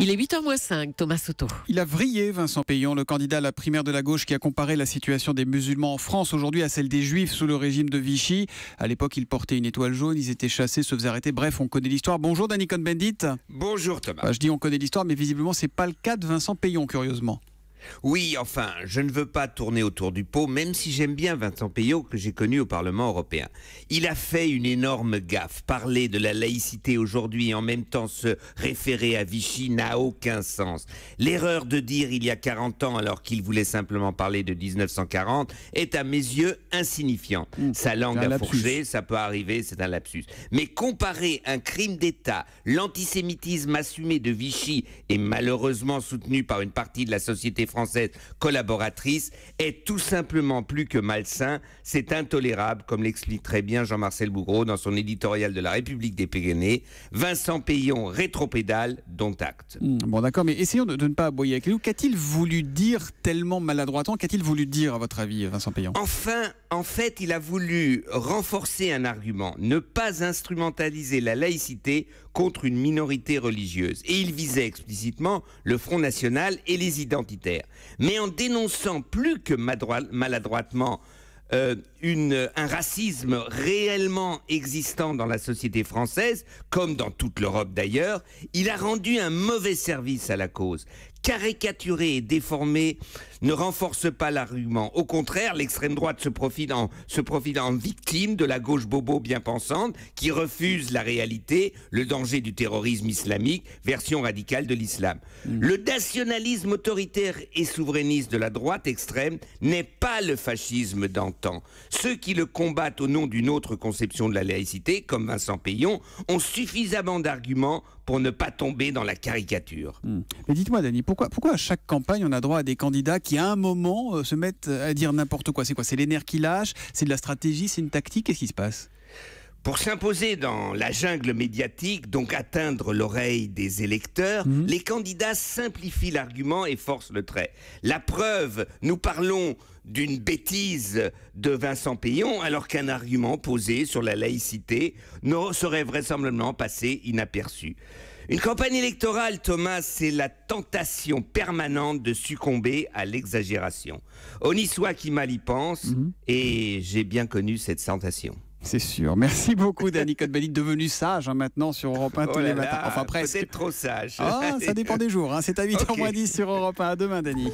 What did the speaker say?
Il est 8h 5, Thomas Soto. Il a vrillé, Vincent Payon, le candidat à la primaire de la gauche qui a comparé la situation des musulmans en France aujourd'hui à celle des juifs sous le régime de Vichy. À l'époque, ils portaient une étoile jaune, ils étaient chassés, se faisaient arrêter. Bref, on connaît l'histoire. Bonjour, Danny Cohn-Bendit. Bonjour, Thomas. Bah, je dis on connaît l'histoire, mais visiblement, c'est pas le cas de Vincent Payon, curieusement. Oui, enfin, je ne veux pas tourner autour du pot, même si j'aime bien Vincent Payot que j'ai connu au Parlement européen. Il a fait une énorme gaffe. Parler de la laïcité aujourd'hui et en même temps se référer à Vichy n'a aucun sens. L'erreur de dire il y a 40 ans alors qu'il voulait simplement parler de 1940 est à mes yeux insignifiante. Hmm. Sa langue a fourché, ça peut arriver, c'est un lapsus. Mais comparer un crime d'État, l'antisémitisme assumé de Vichy et malheureusement soutenu par une partie de la société française collaboratrice est tout simplement plus que malsain. C'est intolérable, comme l'explique très bien Jean-Marcel Bougreau dans son éditorial de La République des Pyrénées. Vincent Payon rétropédale, dont acte. Mm, bon, d'accord, mais essayons de, ne pas aboyer avec nous Qu'a-t-il voulu dire tellement maladroitement Qu'a-t-il voulu dire, à votre avis, Vincent Payon Enfin, en fait, il a voulu renforcer un argument, ne pas instrumentaliser la laïcité contre une minorité religieuse. Et il visait explicitement le Front National et les identitaires. Mais en dénonçant plus que maladroitement euh, un racisme réellement existant dans la société française, comme dans toute l'Europe d'ailleurs, il a rendu un mauvais service à la cause, caricaturé et déformé ne renforce pas l'argument. Au contraire, l'extrême droite se profile, en, victime de la gauche bobo bien pensante qui refuse la réalité, le danger du terrorisme islamique, version radicale de l'islam. Mm. Le nationalisme autoritaire et souverainiste de la droite extrême n'est pas le fascisme d'antan. Ceux qui le combattent au nom d'une autre conception de la laïcité, comme Vincent Payon, ont suffisamment d'arguments pour ne pas tomber dans la caricature. Hmm. Mais dites-moi, Dani, pourquoi, pourquoi à chaque campagne, on a droit à des candidats qui, à un moment, euh, se mettent à dire n'importe quoi C'est quoi C'est les qui lâchent C'est de la stratégie C'est une tactique Qu'est-ce qui se passe pour s'imposer dans la jungle médiatique, donc atteindre l'oreille des électeurs, mhm. les candidats simplifient l'argument et forcent le trait. La preuve, nous parlons d'une bêtise de Vincent Payon alors qu'un argument posé sur la laïcité ne serait vraisemblablement passé inaperçu. Une campagne électorale, Thomas, c'est la tentation permanente de succomber à l'exagération. On y soit qui mal y pense, mhm. et j'ai bien connu cette tentation. C'est sûr. Merci beaucoup, Dani Cotbelli, devenu sage hein, maintenant sur Europe 1 tous les oh matins. Enfin, presque. C'est trop sage. Ah, ça dépend des jours. Hein. C'est à 8h10 sur Europe 1. À demain, Dani.